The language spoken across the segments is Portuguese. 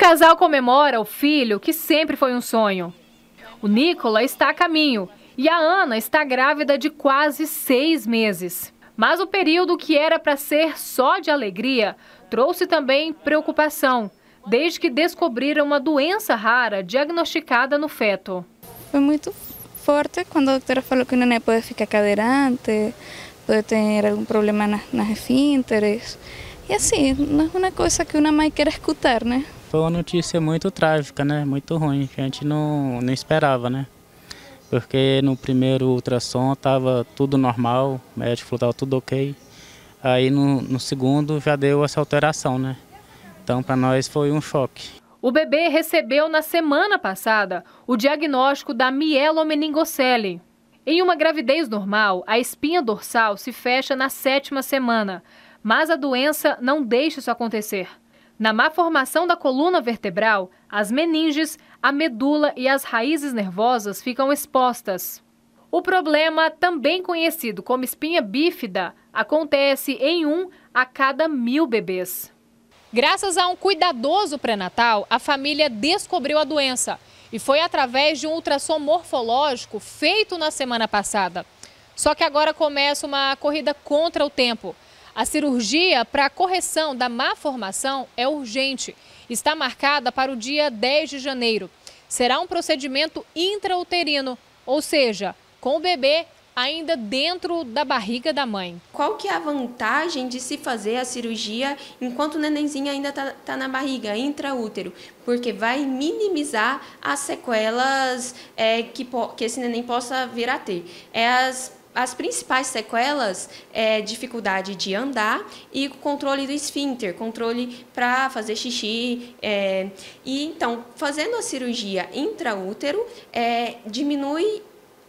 casal comemora o filho que sempre foi um sonho. O Nicola está a caminho e a Ana está grávida de quase seis meses. Mas o período que era para ser só de alegria trouxe também preocupação, desde que descobriram uma doença rara diagnosticada no feto. Foi muito forte quando a doutora falou que o neném pode ficar cadeirante, pode ter algum problema nas, nas esfínteres. E assim, não é uma coisa que uma mãe quer escutar, né? foi uma notícia muito trágica, né? Muito ruim, que a gente não, não esperava, né? Porque no primeiro ultrassom estava tudo normal, o médico falou estava tudo ok. Aí no, no segundo já deu essa alteração, né? Então para nós foi um choque. O bebê recebeu na semana passada o diagnóstico da mielomeningocele. Em uma gravidez normal, a espinha dorsal se fecha na sétima semana, mas a doença não deixa isso acontecer. Na má formação da coluna vertebral, as meninges, a medula e as raízes nervosas ficam expostas. O problema, também conhecido como espinha bífida, acontece em um a cada mil bebês. Graças a um cuidadoso pré-natal, a família descobriu a doença e foi através de um ultrassom morfológico feito na semana passada. Só que agora começa uma corrida contra o tempo. A cirurgia para correção da má formação é urgente. Está marcada para o dia 10 de janeiro. Será um procedimento intrauterino, ou seja, com o bebê ainda dentro da barriga da mãe. Qual que é a vantagem de se fazer a cirurgia enquanto o nenenzinho ainda está tá na barriga, intraútero? Porque vai minimizar as sequelas é, que, que esse neném possa vir a ter. É as as principais sequelas é dificuldade de andar e controle do esfíncter, controle para fazer xixi. É, e então, fazendo a cirurgia intraútero, é, diminui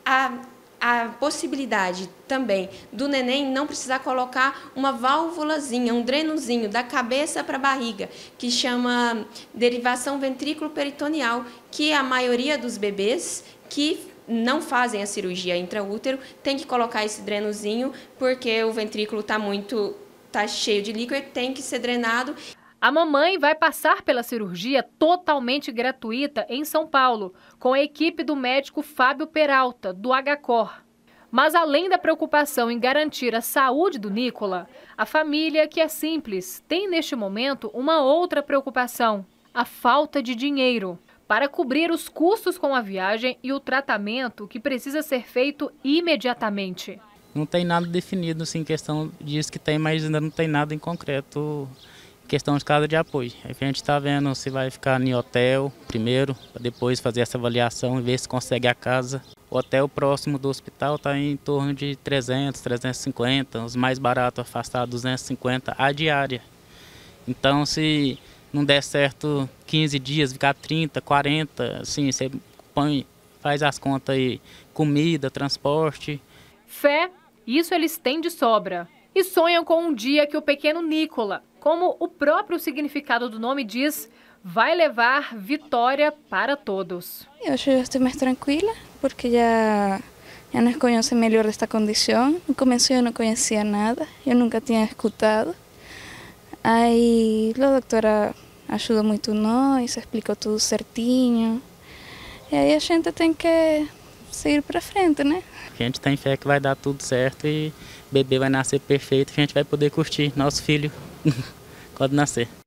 a, a possibilidade também do neném não precisar colocar uma válvulazinha, um drenozinho da cabeça para a barriga, que chama derivação ventrículo-peritoneal, que a maioria dos bebês que não fazem a cirurgia intraútero, tem que colocar esse drenozinho, porque o ventrículo está muito tá cheio de líquido, tem que ser drenado. A mamãe vai passar pela cirurgia totalmente gratuita em São Paulo, com a equipe do médico Fábio Peralta, do HCOR. Mas além da preocupação em garantir a saúde do Nicola, a família, que é simples, tem neste momento uma outra preocupação: a falta de dinheiro para cobrir os custos com a viagem e o tratamento que precisa ser feito imediatamente. Não tem nada definido, assim, questão disso que tem, mas ainda não tem nada em concreto questão de casa de apoio. Aí é a gente está vendo se vai ficar em hotel primeiro, para depois fazer essa avaliação e ver se consegue a casa. O hotel próximo do hospital está em torno de 300, 350, os mais baratos afastados 250 a diária. Então, se não der certo 15 dias, ficar 30, 40, assim, você põe, faz as contas aí, comida, transporte. Fé, isso eles têm de sobra. E sonham com um dia que o pequeno Nicola, como o próprio significado do nome diz, vai levar vitória para todos. eu acho que eu estou mais tranquila, porque já já nos conhece melhor desta condição. No começo eu não conhecia nada, eu nunca tinha escutado. Aí a doutora ajuda muito nós, explica tudo certinho. E aí a gente tem que seguir para frente, né? A gente tem fé que vai dar tudo certo e o bebê vai nascer perfeito e a gente vai poder curtir nosso filho quando nascer.